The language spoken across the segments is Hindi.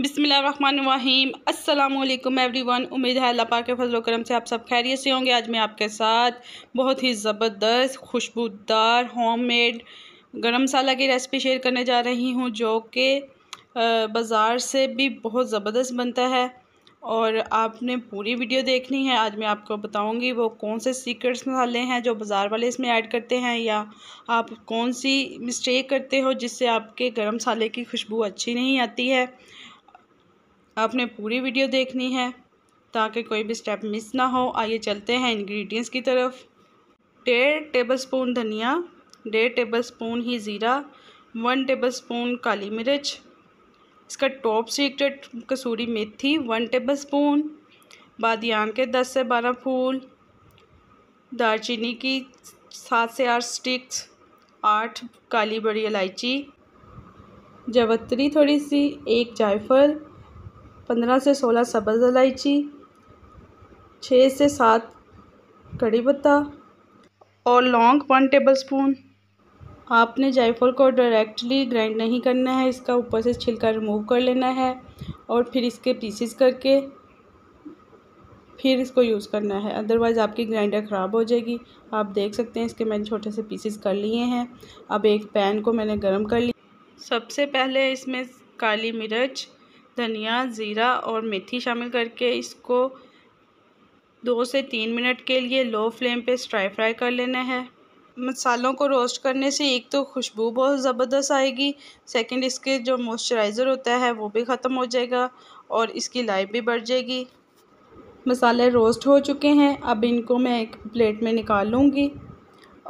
बिसमीम् अल्लाम एवरीवन उम्मीद है अल्लाह पाक के फजल करम से आप सब खैरियत से होंगे आज मैं आपके साथ बहुत ही ज़बरदस्त खुशबूदार होममेड गरम मसाला की रेसिपी शेयर करने जा रही हूँ जो कि बाज़ार से भी बहुत ज़बरदस्त बनता है और आपने पूरी वीडियो देखनी है आज मैं आपको बताऊंगी वो कौन से सीक्रेट्स मसाले हैं जो बाज़ार वाले इसमें ऐड करते हैं या आप कौन सी मिस्टेक करते हो जिससे आपके गरम मसाले की खुशबू अच्छी नहीं आती है आपने पूरी वीडियो देखनी है ताकि कोई भी स्टेप मिस ना हो आइए चलते हैं इंग्रेडिएंट्स की तरफ डेढ़ टेबलस्पून धनिया डेढ़ टेबलस्पून ही ज़ीरा वन टेबलस्पून काली मिर्च इसका टॉप सीक्रेट कसूरी मेथी वन टेबलस्पून बादियान के दस से बारह फूल दालचीनी की सात से आठ स्टिक्स आठ काली बड़ी इलायची जवत्री थोड़ी सी एक जायफल पंद्रह से सोलह सब्ज़ इलायची छः से सात कड़ी पत्ता और लौंग वन टेबल स्पून आपने जायफल को डायरेक्टली ग्राइंड नहीं करना है इसका ऊपर से छिलका रिमूव कर लेना है और फिर इसके पीसेस करके फिर इसको यूज़ करना है अदरवाइज़ आपकी ग्राइंडर ख़राब हो जाएगी आप देख सकते हैं इसके मैंने छोटे से पीसेस कर लिए हैं अब एक पैन को मैंने गर्म कर लिया सबसे पहले इसमें काली मिर्च धनिया ज़ीरा और मेथी शामिल करके इसको दो से तीन मिनट के लिए लो फ्लेम पे स्ट्राई फ्राई कर लेना है मसालों को रोस्ट करने से एक तो खुशबू बहुत ज़बरदस्त आएगी सेकंड इसके जो मॉइस्चराइज़र होता है वो भी ख़त्म हो जाएगा और इसकी लाइफ भी बढ़ जाएगी मसाले रोस्ट हो चुके हैं अब इनको मैं एक प्लेट में निकाल लूँगी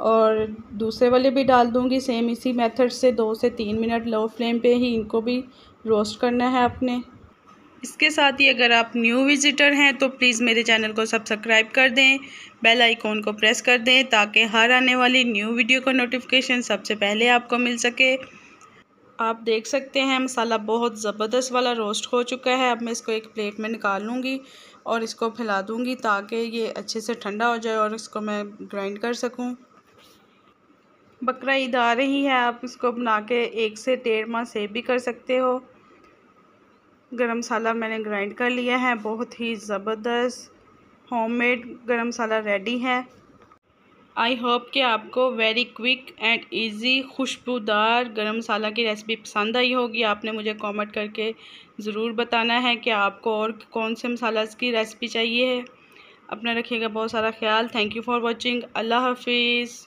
और दूसरे वाले भी डाल दूँगी सेम इसी मेथड से दो से तीन मिनट लो फ्लेम पे ही इनको भी रोस्ट करना है आपने इसके साथ ही अगर आप न्यू विजिटर हैं तो प्लीज़ मेरे चैनल को सब्सक्राइब कर दें बेल आइकॉन को प्रेस कर दें ताकि हर आने वाली न्यू वीडियो का नोटिफिकेशन सबसे पहले आपको मिल सके आप देख सकते हैं मसाला बहुत ज़बरदस्त वाला रोस्ट हो चुका है अब मैं इसको एक प्लेट में निकाल लूँगी और इसको फैला दूँगी ताकि ये अच्छे से ठंडा हो जाए और इसको मैं ग्राइंड कर सकूँ बकरा ईद आ रही है आप इसको बना के एक से डेढ़ माह सेव भी कर सकते हो गरम मसाला मैंने ग्राइंड कर लिया है बहुत ही ज़बरदस्त होममेड गरम मसाला रेडी है आई होप कि आपको वेरी क्विक एंड इजी खुशबूदार गरम मसाला की रेसिपी पसंद आई होगी आपने मुझे कमेंट करके ज़रूर बताना है कि आपको और कौन से मसाला की रेसिपी चाहिए है अपना रखिएगा बहुत सारा ख्याल थैंक यू फॉर वॉचिंग अल्लाह हाफिज़